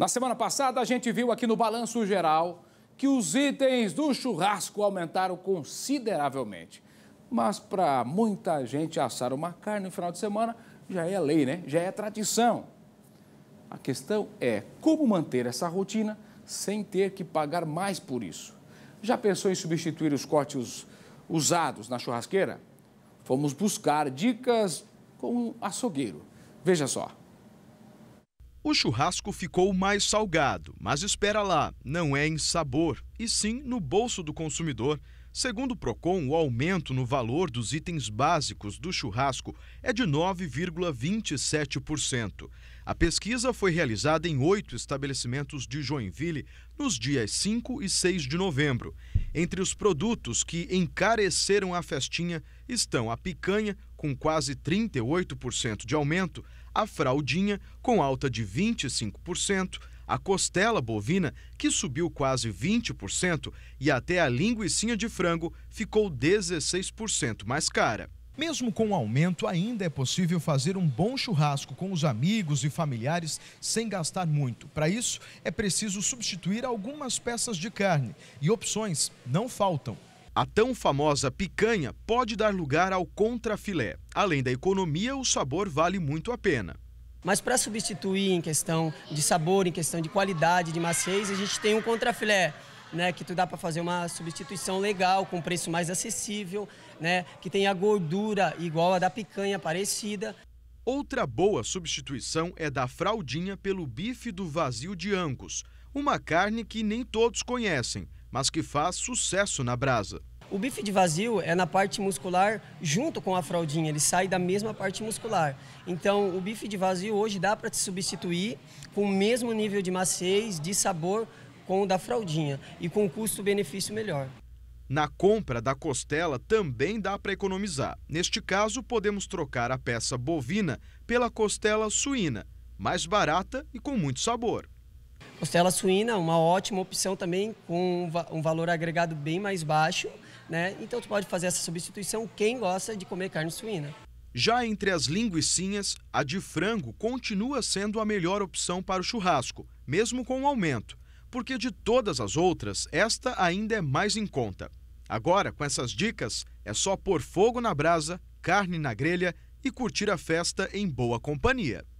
Na semana passada, a gente viu aqui no Balanço Geral que os itens do churrasco aumentaram consideravelmente. Mas para muita gente, assar uma carne no final de semana já é lei, né? Já é tradição. A questão é como manter essa rotina sem ter que pagar mais por isso. Já pensou em substituir os cortes usados na churrasqueira? Fomos buscar dicas com um açougueiro. Veja só. O churrasco ficou mais salgado, mas espera lá, não é em sabor, e sim no bolso do consumidor. Segundo o Procon, o aumento no valor dos itens básicos do churrasco é de 9,27%. A pesquisa foi realizada em oito estabelecimentos de Joinville nos dias 5 e 6 de novembro. Entre os produtos que encareceram a festinha estão a picanha, com quase 38% de aumento, a fraldinha, com alta de 25%, a costela bovina, que subiu quase 20%, e até a linguiça de frango ficou 16% mais cara. Mesmo com o aumento, ainda é possível fazer um bom churrasco com os amigos e familiares sem gastar muito. Para isso, é preciso substituir algumas peças de carne e opções não faltam. A tão famosa picanha pode dar lugar ao contrafilé. Além da economia, o sabor vale muito a pena. Mas para substituir em questão de sabor, em questão de qualidade, de maciez, a gente tem um contrafilé, né, que tu dá para fazer uma substituição legal, com preço mais acessível, né, que tem a gordura igual a da picanha parecida. Outra boa substituição é da fraldinha pelo bife do vazio de Angus, uma carne que nem todos conhecem, mas que faz sucesso na brasa. O bife de vazio é na parte muscular junto com a fraldinha, ele sai da mesma parte muscular. Então, o bife de vazio hoje dá para te substituir com o mesmo nível de maciez, de sabor com o da fraldinha e com um custo-benefício melhor. Na compra da costela também dá para economizar. Neste caso, podemos trocar a peça bovina pela costela suína, mais barata e com muito sabor. Costela suína, uma ótima opção também, com um valor agregado bem mais baixo, né? Então tu pode fazer essa substituição quem gosta de comer carne suína. Já entre as linguiçinhas, a de frango continua sendo a melhor opção para o churrasco, mesmo com o aumento, porque de todas as outras, esta ainda é mais em conta. Agora, com essas dicas, é só pôr fogo na brasa, carne na grelha e curtir a festa em boa companhia.